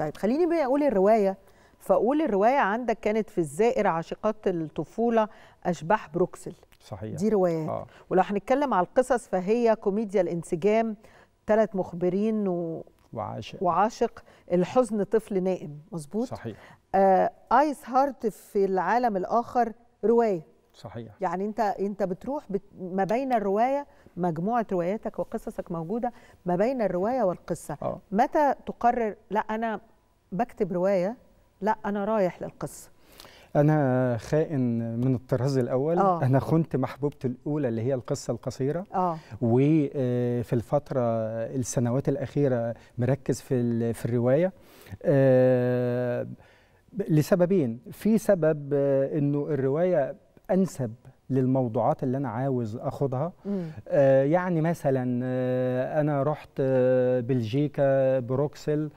طيب خليني بقى اقول الروايه فاقول الروايه عندك كانت في الزائر عاشقات الطفوله اشباح بروكسل صحيح دي روايات آه. ولو هنتكلم على القصص فهي كوميديا الانسجام ثلاث مخبرين و... وعاشق وعاشق الحزن طفل نائم مظبوط صحيح آه ايس هارت في العالم الاخر روايه صحيح يعني انت انت بتروح بت ما بين الروايه مجموعه رواياتك وقصصك موجوده ما بين الروايه والقصه أوه. متى تقرر لا انا بكتب روايه لا انا رايح للقصه انا خائن من الطراز الاول أوه. انا خنت محبوبتي الاولى اللي هي القصه القصيره أوه. وفي آه، الفتره السنوات الاخيره مركز في في الروايه آه، لسببين في سبب آه، انه الروايه انسب للموضوعات اللي انا عاوز اخدها يعني مثلا انا رحت بلجيكا بروكسل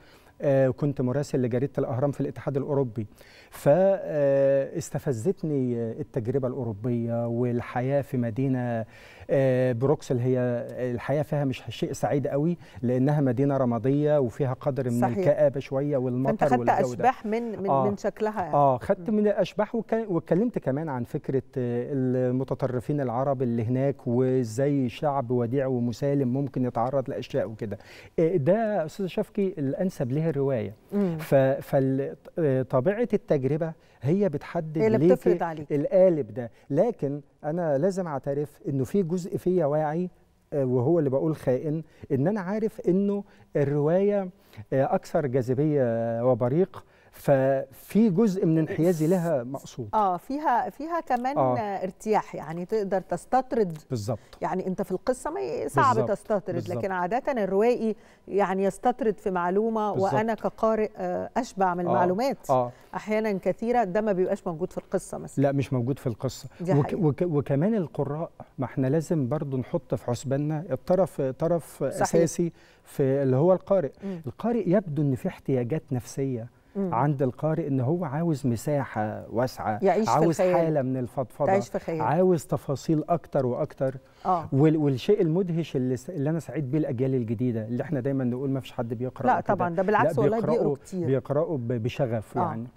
وكنت آه، مراسل لجريده الاهرام في الاتحاد الاوروبي فاستفزتني التجربه الاوروبيه والحياه في مدينه آه، بروكسل هي الحياه فيها مش شيء سعيد قوي لانها مدينه رماديه وفيها قدر من الكابه شويه والمطر انت خدت اشباح من من, آه. من شكلها يعني. اه خدت من الاشباح واتكلمت كمان عن فكره آه، المتطرفين العرب اللي هناك وازاي شعب وديع ومسالم ممكن يتعرض لاشياء وكده ده استاذ شفكي الانسب ليه الروايه فطبيعه آه، التجربه هي بتحدد هي اللي بتفرض عليك القالب ده لكن انا لازم اعترف انه في جزء فيا واعي آه، وهو اللي بقول خائن ان انا عارف انه الروايه آه، اكثر جاذبيه وبريق ففي جزء من انحيازي لها مقصود اه فيها فيها كمان آه. ارتياح يعني تقدر تستطرد بالظبط يعني انت في القصه ما صعب بالزبط. تستطرد بالزبط. لكن عاده الروائي يعني يستطرد في معلومه بالزبط. وانا كقارئ آه، اشبع من المعلومات آه،, آه. احيانا كثيره ده ما بيبقاش موجود في القصه مثلا لا مش موجود في القصه وك وك وكمان القراء ما احنا لازم برضو نحط في حسباننا الطرف طرف صحيح. اساسي في اللي هو القارئ م. القارئ يبدو ان في احتياجات نفسيه مم. عند القارئ ان هو عاوز مساحه واسعه يعيش عاوز في حاله من الفضفضه في خيال. عاوز تفاصيل اكتر واكتر آه. والشيء المدهش اللي, س... اللي انا سعيد بيه الاجيال الجديده اللي احنا دايما نقول ما فيش حد بيقرا لا طبعا ده بالعكس والله بيقراوا كتير بيقراوا بشغف آه. يعني